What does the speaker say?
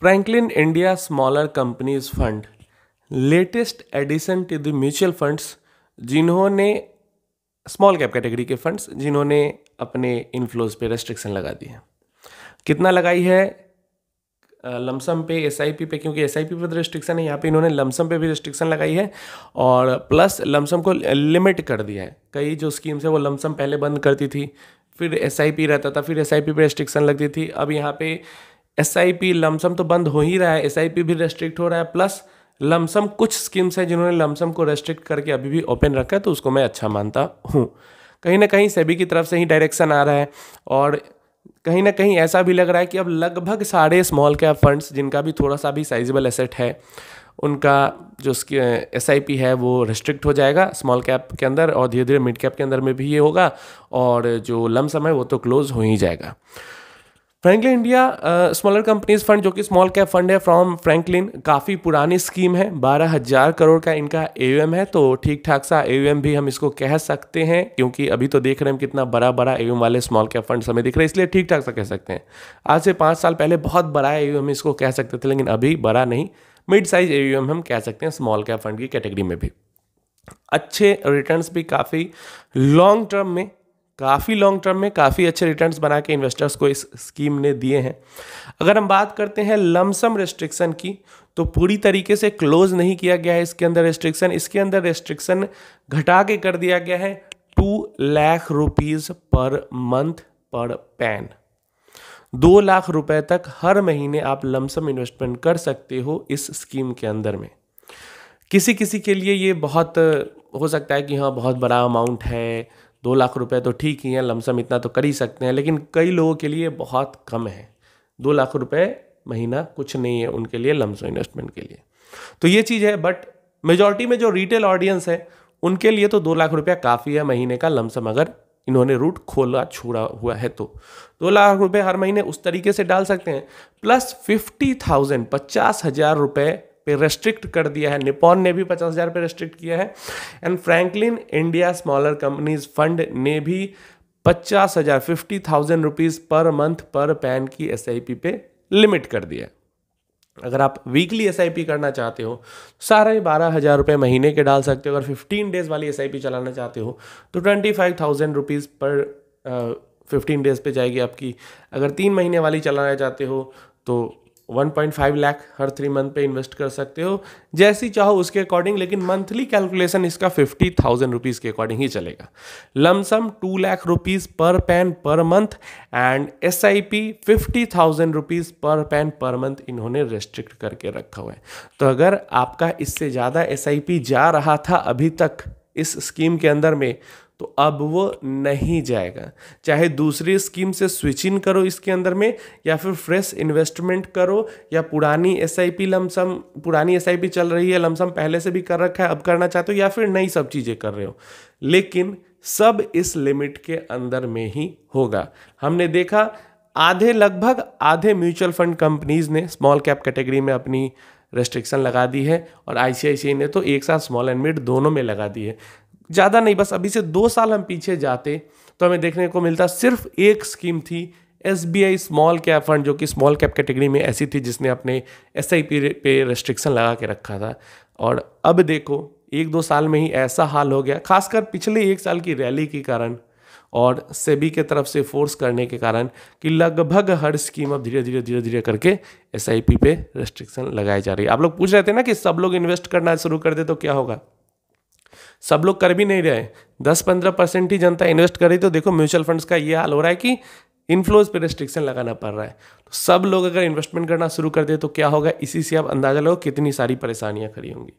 Franklin India smaller companies fund latest addition to the mutual funds जिन्होंने small cap category के funds जिन्होंने अपने inflows पे restriction लगा दी है कितना लगाई है लमसम पे एस पे क्योंकि एस आई पी पर रेस्ट्रिक्शन है यहाँ पे इन्होंने लमसम पे भी रेस्ट्रिक्शन लगाई है और प्लस लमसम को लिमिट कर दिया है कई जो स्कीम्स है वो लमसम पहले बंद करती थी फिर एस रहता था फिर एस पे रेस्ट्रिक्शन लगती थी अब यहाँ पे एस आई पी लमसम तो बंद हो ही रहा है एस आई पी भी रेस्ट्रिक्ट हो रहा है प्लस लमसम कुछ स्कीम्स हैं जिन्होंने लमसम को रेस्ट्रिक्ट करके अभी भी ओपन रखा है तो उसको मैं अच्छा मानता हूँ कहीं ना कहीं सेबी की तरफ से ही डायरेक्शन आ रहा है और कहीं ना कहीं ऐसा भी लग रहा है कि अब लगभग सारे स्मॉल कैप फंड्स जिनका भी थोड़ा सा भी साइजेबल एसेट है उनका जो एस आई पी है वो रिस्ट्रिक्ट हो जाएगा स्मॉल कैप के अंदर और धीरे धीरे मिड कैप के अंदर में भी ये होगा और जो लमसम है वो तो क्लोज़ हो ही जाएगा Franklin India smaller companies fund जो कि स्मॉल कैप फंड है फ्रॉम फ्रैंकलिन काफ़ी पुरानी स्कीम है बारह हज़ार करोड़ का इनका ए है तो ठीक ठाक सा ए भी हम इसको कह सकते हैं क्योंकि अभी तो देख रहे हैं कितना बड़ा बड़ा ए वाले स्मॉल कैप फंड हमें दिख रहे हैं इसलिए ठीक ठाक सा कह सकते हैं आज से पाँच साल पहले बहुत बड़ा ए हम इसको कह सकते थे लेकिन अभी बड़ा नहीं मिड साइज ए हम कह सकते हैं स्मॉल कैप फंड की कैटेगरी में भी अच्छे रिटर्न्स भी काफ़ी लॉन्ग टर्म में काफ़ी लॉन्ग टर्म में काफ़ी अच्छे रिटर्न्स बना के इन्वेस्टर्स को इस स्कीम ने दिए हैं अगर हम बात करते हैं लमसम रेस्ट्रिक्शन की तो पूरी तरीके से क्लोज नहीं किया गया है इसके अंदर रेस्ट्रिक्शन इसके अंदर रेस्ट्रिक्शन घटा के कर दिया गया है two lakh rupees per month per PAN दो लाख रुपए तक हर महीने आप लमसम इन्वेस्टमेंट कर सकते हो इस स्कीम के अंदर में किसी किसी के लिए ये बहुत हो सकता है कि हाँ बहुत बड़ा अमाउंट है दो लाख रुपए तो ठीक ही है लमसम इतना तो कर ही सकते हैं लेकिन कई लोगों के लिए बहुत कम है दो लाख रुपए महीना कुछ नहीं है उनके लिए लमसम इन्वेस्टमेंट के लिए तो ये चीज़ है बट मेजोरिटी में जो रिटेल ऑडियंस है उनके लिए तो दो लाख रुपया काफ़ी है महीने का लमसम अगर इन्होंने रूट खोला छुड़ा हुआ है तो दो लाख रुपए हर महीने उस तरीके से डाल सकते हैं प्लस फिफ्टी थाउजेंड पचास हजार रुपये पे रेस्ट्रिक्ट कर दिया है निपॉन ने भी पचास हज़ार पे रेस्ट्रिक्ट किया है and Franklin India smaller companies fund ने भी पचास हज़ार fifty thousand rupees per month per PAN की एस पे लिमिट कर दिया है अगर आप वीकली एस करना चाहते हो सारे बारह हज़ार रुपये महीने के डाल सकते हो अगर फिफ्टीन डेज़ वाली एस चलाना चाहते हो तो twenty five thousand rupees per fifteen days पे जाएगी आपकी अगर तीन महीने वाली चलाना चाहते हो तो 1.5 लाख हर थ्री मंथ पे इन्वेस्ट कर सकते हो जैसी चाहो उसके अकॉर्डिंग लेकिन मंथली कैलकुलेशन इसका फिफ्टी थाउजेंड रुपीज़ के अकॉर्डिंग ही चलेगा lump sum two lakh rupees per PAN per month and S I P fifty thousand rupees per PAN per month इन्होंने रेस्ट्रिक्ट करके रखा हुआ है तो अगर आपका इससे ज़्यादा एस आई पी जा रहा था अभी तक इस स्कीम के अंदर में तो अब वो नहीं जाएगा चाहे दूसरी स्कीम से स्विच इन करो इसके अंदर में या फिर फ्रेश इन्वेस्टमेंट करो या पुरानी एस आई पी लमसम पुरानी एस आई पी चल रही है लमसम पहले से भी कर रखा है अब करना चाहते हो या फिर नई सब चीज़ें कर रहे हो लेकिन सब इस लिमिट के अंदर में ही होगा हमने देखा आधे लगभग आधे म्यूचुअल फंड कंपनीज ने स्मॉल कैप कैटेगरी में अपनी रेस्ट्रिक्शन लगा दी है और आईसीआईसीआई ने तो एक साथ स्मॉल एंड मिड दोनों में लगा दी है ज़्यादा नहीं बस अभी से दो साल हम पीछे जाते तो हमें देखने को मिलता सिर्फ एक स्कीम थी S B I small cap fund जो कि स्मॉल कैप कैटेगरी में ऐसी थी जिसने अपने एस आई पी पे रेस्ट्रिक्शन लगा के रखा था और अब देखो एक दो साल में ही ऐसा हाल हो गया खासकर पिछले एक साल की रैली के कारण और सेबी के तरफ से फोर्स करने के कारण कि लगभग हर स्कीम अब धीरे धीरे धीरे धीरे करके एस आई पी पे रेस्ट्रिक्शन लगाई जा रही है आप लोग पूछ रहे थे ना कि सब लोग इन्वेस्ट करना शुरू कर दे तो क्या होगा सब लोग कर भी नहीं रहे दस पंद्रह परसेंट ही जनता इन्वेस्ट रही तो देखो म्यूचुअल फंड्स का ये हाल हो रहा है कि इनफ्लोज पे रिस्ट्रिक्शन लगाना पड़ रहा है तो सब लोग अगर इन्वेस्टमेंट करना शुरू कर दे तो क्या होगा इसी से आप अंदाज़ा लगाओ कितनी सारी परेशानियाँ खड़ी होंगी